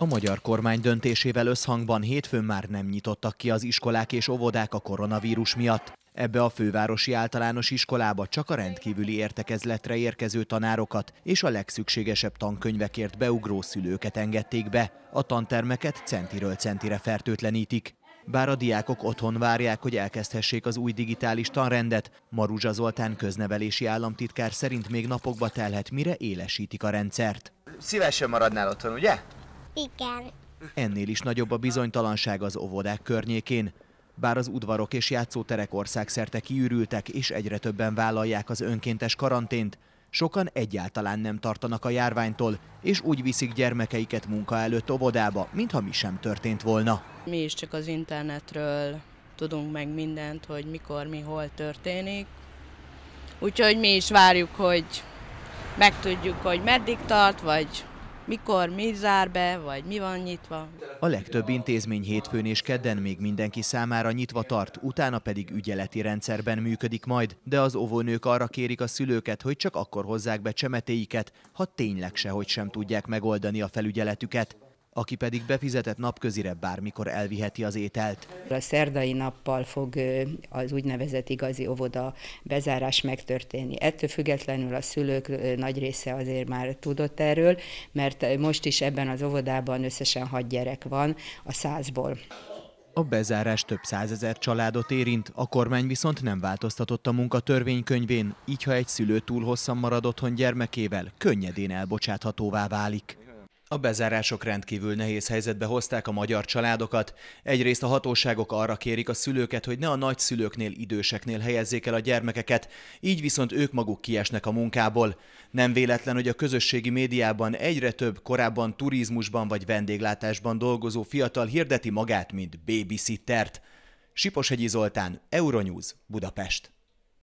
A magyar kormány döntésével összhangban hétfőn már nem nyitottak ki az iskolák és óvodák a koronavírus miatt. Ebbe a fővárosi általános iskolába csak a rendkívüli értekezletre érkező tanárokat és a legszükségesebb tankönyvekért beugró szülőket engedték be. A tantermeket centiről centire fertőtlenítik. Bár a diákok otthon várják, hogy elkezdhessék az új digitális tanrendet, Maruzsa Zoltán köznevelési államtitkár szerint még napokba telhet, mire élesítik a rendszert. Szívesen maradnál otthon, ugye? Igen. Ennél is nagyobb a bizonytalanság az óvodák környékén. Bár az udvarok és játszóterek országszerte kiürültek, és egyre többen vállalják az önkéntes karantént, sokan egyáltalán nem tartanak a járványtól, és úgy viszik gyermekeiket munka előtt óvodába, mintha mi sem történt volna. Mi is csak az internetről tudunk meg mindent, hogy mikor, mi, hol történik. Úgyhogy mi is várjuk, hogy megtudjuk, hogy meddig tart, vagy mikor, mi zár be, vagy mi van nyitva. A legtöbb intézmény hétfőn és kedden még mindenki számára nyitva tart, utána pedig ügyeleti rendszerben működik majd, de az óvónők arra kérik a szülőket, hogy csak akkor hozzák be csemetéiket, ha tényleg sehogy sem tudják megoldani a felügyeletüket aki pedig befizetett napközire bármikor elviheti az ételt. A szerdai nappal fog az úgynevezett igazi óvoda bezárás megtörténni. Ettől függetlenül a szülők nagy része azért már tudott erről, mert most is ebben az óvodában összesen hat gyerek van a százból. A bezárás több százezer családot érint, a kormány viszont nem változtatott a munkatörvénykönyvén, így ha egy szülő túl hosszan marad otthon gyermekével, könnyedén elbocsáthatóvá válik. A bezárások rendkívül nehéz helyzetbe hozták a magyar családokat. Egyrészt a hatóságok arra kérik a szülőket, hogy ne a nagyszülőknél, időseknél helyezzék el a gyermekeket, így viszont ők maguk kiesnek a munkából. Nem véletlen, hogy a közösségi médiában egyre több korábban turizmusban vagy vendéglátásban dolgozó fiatal hirdeti magát, mint babysittert. Siposhegyi Zoltán, Euronews, Budapest.